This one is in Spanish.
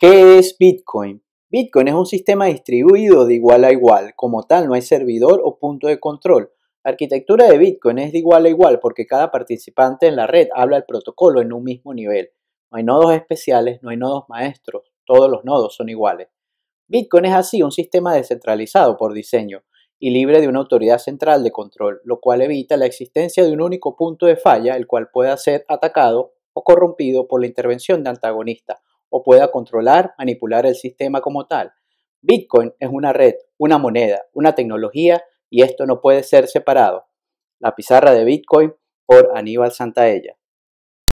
¿Qué es Bitcoin? Bitcoin es un sistema distribuido de igual a igual. Como tal, no hay servidor o punto de control. La arquitectura de Bitcoin es de igual a igual porque cada participante en la red habla el protocolo en un mismo nivel. No hay nodos especiales, no hay nodos maestros. Todos los nodos son iguales. Bitcoin es así un sistema descentralizado por diseño y libre de una autoridad central de control, lo cual evita la existencia de un único punto de falla, el cual pueda ser atacado o corrompido por la intervención de antagonistas o pueda controlar, manipular el sistema como tal. Bitcoin es una red, una moneda, una tecnología y esto no puede ser separado. La pizarra de Bitcoin por Aníbal Santaella.